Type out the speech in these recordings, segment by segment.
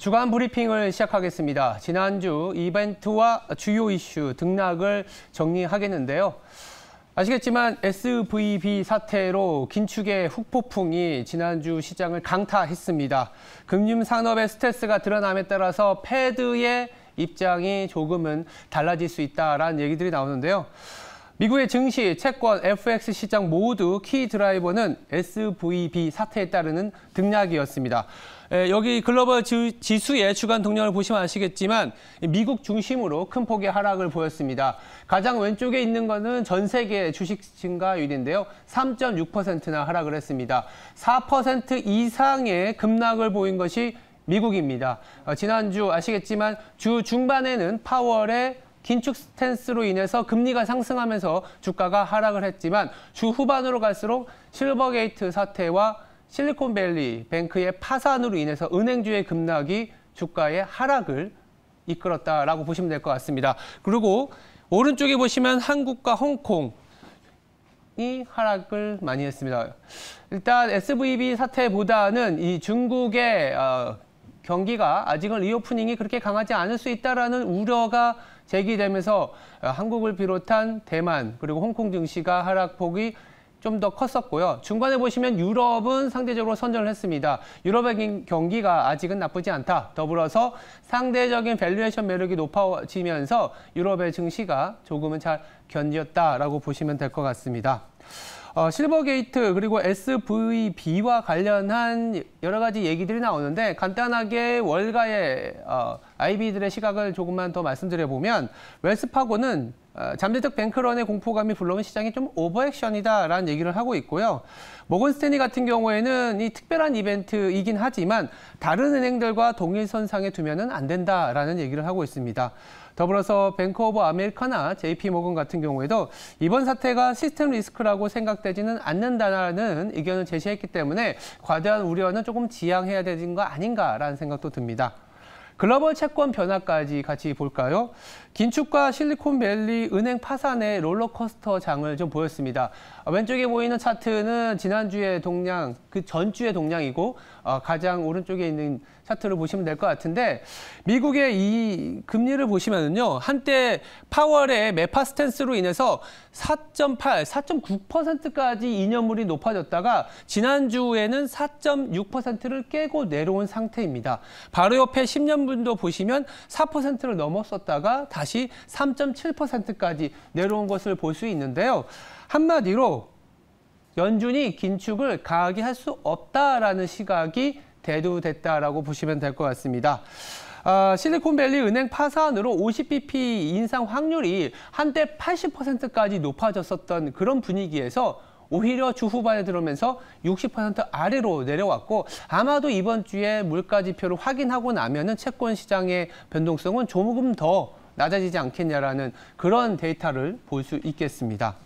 주간 브리핑을 시작하겠습니다. 지난주 이벤트와 주요 이슈 등락을 정리하겠는데요. 아시겠지만 SVB 사태로 긴축의 후폭풍이 지난주 시장을 강타했습니다. 금융 산업의 스트레스가 드러남에 따라서 패드의 입장이 조금은 달라질 수 있다라는 얘기들이 나오는데요. 미국의 증시, 채권, FX 시장 모두 키 드라이버는 SVB 사태에 따르는 등락이었습니다. 여기 글로벌 지수의 주간 동력을 보시면 아시겠지만 미국 중심으로 큰 폭의 하락을 보였습니다. 가장 왼쪽에 있는 것은 전 세계 주식 증가율인데요. 3.6%나 하락을 했습니다. 4% 이상의 급락을 보인 것이 미국입니다. 어, 지난주 아시겠지만 주 중반에는 파월의 긴축 스탠스로 인해서 금리가 상승하면서 주가가 하락을 했지만 주 후반으로 갈수록 실버게이트 사태와 실리콘밸리 뱅크의 파산으로 인해서 은행주의 급락이 주가의 하락을 이끌었다라고 보시면 될 것 같습니다. 그리고 오른쪽에 보시면 한국과 홍콩, 이 하락을 많이 했습니다. 일단 SVB 사태보다는 이 중국의 어, 경기가 아직은 리오프닝이 그렇게 강하지 않을 수있다는 우려가 제기되면서 어, 한국을 비롯한 대만 그리고 홍콩 증시가 하락폭이 좀 더 컸었고요. 중간에 보시면 유럽은 상대적으로 선전을 했습니다. 유럽의 경기가 아직은 나쁘지 않다. 더불어서 상대적인 밸류에이션 매력이 높아지면서 유럽의 증시가 조금은 잘 견뎠다라고 보시면 될 것 같습니다. 어, 실버게이트 그리고 SVB와 관련한 여러 가지 얘기들이 나오는데 간단하게 월가의 어, IB들의 시각을 조금만 더 말씀드려보면 웰스파고는 어, 잠재적 뱅크런의 공포감이 불러온 시장이 좀 오버액션이다라는 얘기를 하고 있고요. 모건스탠리 같은 경우에는 이 특별한 이벤트이긴 하지만 다른 은행들과 동일선상에 두면 안 된다라는 얘기를 하고 있습니다. 더불어서 뱅크 오브 아메리카나 JP 모건 같은 경우에도 이번 사태가 시스템 리스크라고 생각되지는 않는다는 의견을 제시했기 때문에 과대한 우려는 조금 지양해야 되는 거 아닌가라는 생각도 듭니다. 글로벌 채권 변화까지 같이 볼까요? 긴축과 실리콘밸리 은행 파산의 롤러코스터 장을 좀 보였습니다. 어, 왼쪽에 보이는 차트는 지난주의 동향, 그 전주의 동향이고 어, 가장 오른쪽에 있는 차트를 보시면 될 것 같은데 미국의 이 금리를 보시면은요. 한때 파월의 메파 스탠스로 인해서 4.8, 4.9%까지 2년물이 높아졌다가 지난주에는 4.6%를 깨고 내려온 상태입니다. 바로 옆에 10년분도 보시면 4%를 넘었었다가 다시 3.7%까지 내려온 것을 볼 수 있는데요. 한마디로 연준이 긴축을 가하게 할 수 없다라는 시각이 대두됐다라고 보시면 될 것 같습니다. 어, 실리콘밸리 은행 파산으로 50bp 인상 확률이 한때 80%까지 높아졌었던 그런 분위기에서 오히려 주후반에 들어오면서 60% 아래로 내려왔고 아마도 이번 주에 물가 지표를 확인하고 나면은 채권 시장의 변동성은 조금 더 낮아지지 않겠냐라는 그런 데이터를 볼 수 있겠습니다.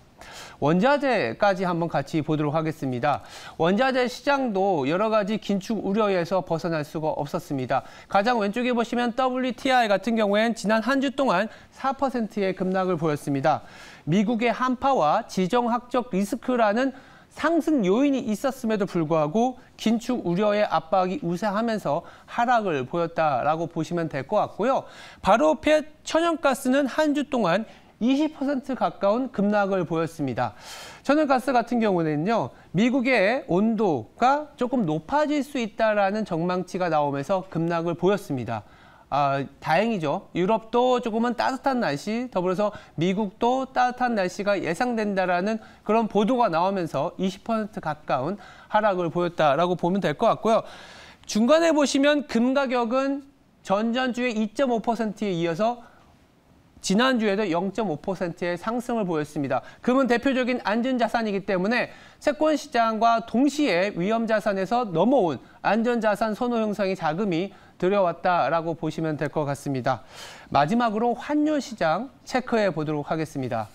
원자재까지 한번 같이 보도록 하겠습니다. 원자재 시장도 여러 가지 긴축 우려에서 벗어날 수가 없었습니다. 가장 왼쪽에 보시면 WTI 같은 경우엔 지난 한 주 동안 4%의 급락을 보였습니다. 미국의 한파와 지정학적 리스크라는 상승 요인이 있었음에도 불구하고 긴축 우려의 압박이 우세하면서 하락을 보였다라고 보시면 될 것 같고요. 바로 펫 천연가스는 한 주 동안 20% 가까운 급락을 보였습니다. 천연가스 같은 경우는요. 미국의 온도가 조금 높아질 수 있다라는 전망치가 나오면서 급락을 보였습니다. 아, 다행이죠. 유럽도 조금은 따뜻한 날씨, 더불어서 미국도 따뜻한 날씨가 예상된다라는 그런 보도가 나오면서 20% 가까운 하락을 보였다라고 보면 될 것 같고요. 중간에 보시면 금 가격은 전전주에 2.5%에 이어서 지난주에도 0.5%의 상승을 보였습니다. 금은 대표적인 안전자산이기 때문에 채권시장과 동시에 위험자산에서 넘어온 안전자산 선호 형성의 자금이 들여왔다라고 보시면 될 것 같습니다. 마지막으로 환율시장 체크해 보도록 하겠습니다.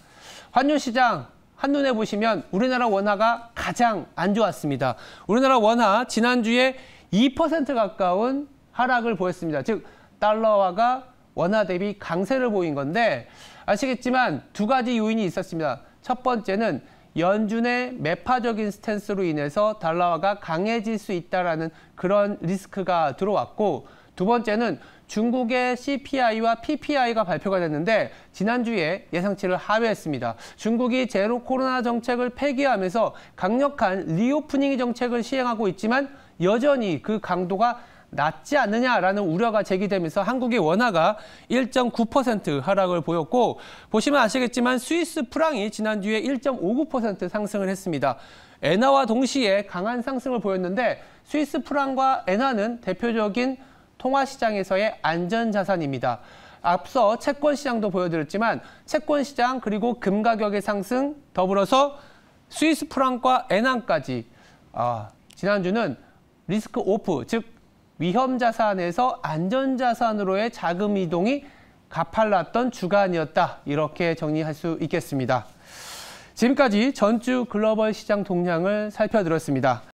환율시장 한눈에 보시면 우리나라 원화가 가장 안 좋았습니다. 우리나라 원화 지난주에 2% 가까운 하락을 보였습니다. 즉 달러화가 원화 대비 강세를 보인 건데 아시겠지만 두 가지 요인이 있었습니다. 첫 번째는 연준의 매파적인 스탠스로 인해서 달러화가 강해질 수 있다라는 그런 리스크가 들어왔고 두 번째는 중국의 CPI와 PPI가 발표가 됐는데 지난주에 예상치를 하회했습니다. 중국이 제로 코로나 정책을 폐기하면서 강력한 리오프닝 정책을 시행하고 있지만 여전히 그 강도가 낮지 않느냐라는 우려가 제기되면서 한국의 원화가 1.9% 하락을 보였고 보시면 아시겠지만 스위스 프랑이 지난주에 1.59% 상승을 했습니다. 엔화와 동시에 강한 상승을 보였는데 스위스 프랑과 엔화는 대표적인 통화시장에서의 안전자산입니다. 앞서 채권 시장도 보여드렸지만 채권 시장 그리고 금 가격의 상승 더불어서 스위스 프랑과 엔화까지 아, 지난주는 리스크 오프 즉 위험 자산에서 안전 자산으로의 자금 이동이 가팔랐던 주간이었다. 이렇게 정리할 수 있겠습니다. 지금까지 전주 글로벌 시장 동향을 살펴드렸습니다.